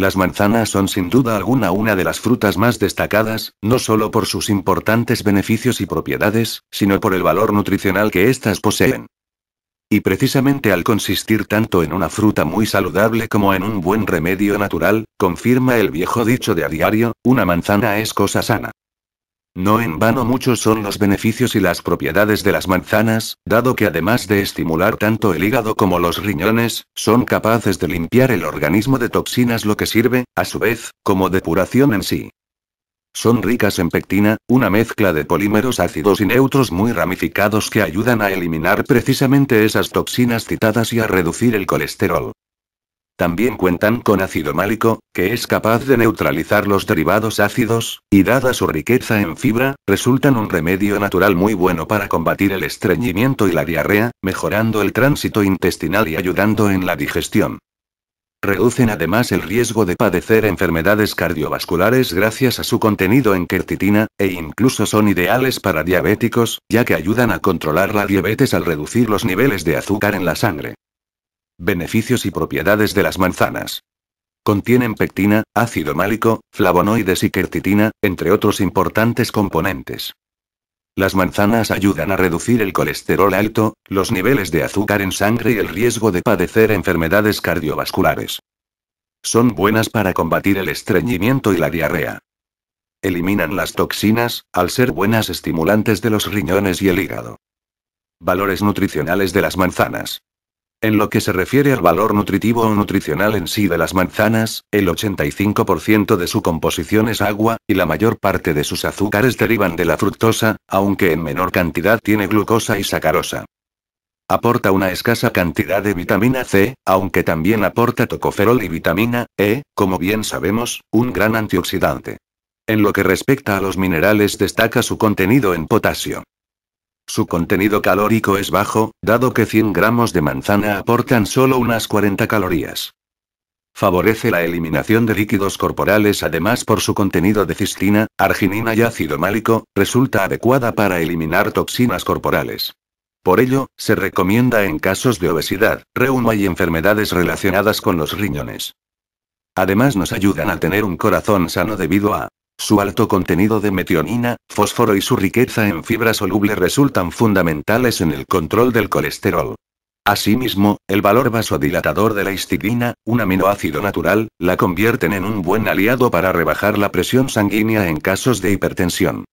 Las manzanas son sin duda alguna una de las frutas más destacadas, no solo por sus importantes beneficios y propiedades, sino por el valor nutricional que éstas poseen. Y precisamente al consistir tanto en una fruta muy saludable como en un buen remedio natural, confirma el viejo dicho de a diario, una manzana es cosa sana. No en vano muchos son los beneficios y las propiedades de las manzanas, dado que además de estimular tanto el hígado como los riñones, son capaces de limpiar el organismo de toxinas lo que sirve, a su vez, como depuración en sí. Son ricas en pectina, una mezcla de polímeros ácidos y neutros muy ramificados que ayudan a eliminar precisamente esas toxinas citadas y a reducir el colesterol. También cuentan con ácido málico, que es capaz de neutralizar los derivados ácidos, y dada su riqueza en fibra, resultan un remedio natural muy bueno para combatir el estreñimiento y la diarrea, mejorando el tránsito intestinal y ayudando en la digestión. Reducen además el riesgo de padecer enfermedades cardiovasculares gracias a su contenido en quercitina, e incluso son ideales para diabéticos, ya que ayudan a controlar la diabetes al reducir los niveles de azúcar en la sangre. Beneficios y propiedades de las manzanas. Contienen pectina, ácido málico, flavonoides y quercitina, entre otros importantes componentes. Las manzanas ayudan a reducir el colesterol alto, los niveles de azúcar en sangre y el riesgo de padecer enfermedades cardiovasculares. Son buenas para combatir el estreñimiento y la diarrea. Eliminan las toxinas, al ser buenas estimulantes de los riñones y el hígado. Valores nutricionales de las manzanas. En lo que se refiere al valor nutritivo o nutricional en sí de las manzanas, el 85% de su composición es agua, y la mayor parte de sus azúcares derivan de la fructosa, aunque en menor cantidad tiene glucosa y sacarosa. Aporta una escasa cantidad de vitamina C, aunque también aporta tocoferol y vitamina E, como bien sabemos, un gran antioxidante. En lo que respecta a los minerales destaca su contenido en potasio. Su contenido calórico es bajo, dado que 100 gramos de manzana aportan solo unas 40 calorías. Favorece la eliminación de líquidos corporales además por su contenido de cistina, arginina y ácido málico, resulta adecuada para eliminar toxinas corporales. Por ello, se recomienda en casos de obesidad, reuma y enfermedades relacionadas con los riñones. Además nos ayudan a tener un corazón sano debido a su alto contenido de metionina, fósforo y su riqueza en fibra soluble resultan fundamentales en el control del colesterol. Asimismo, el valor vasodilatador de la histidina, un aminoácido natural, la convierten en un buen aliado para rebajar la presión sanguínea en casos de hipertensión.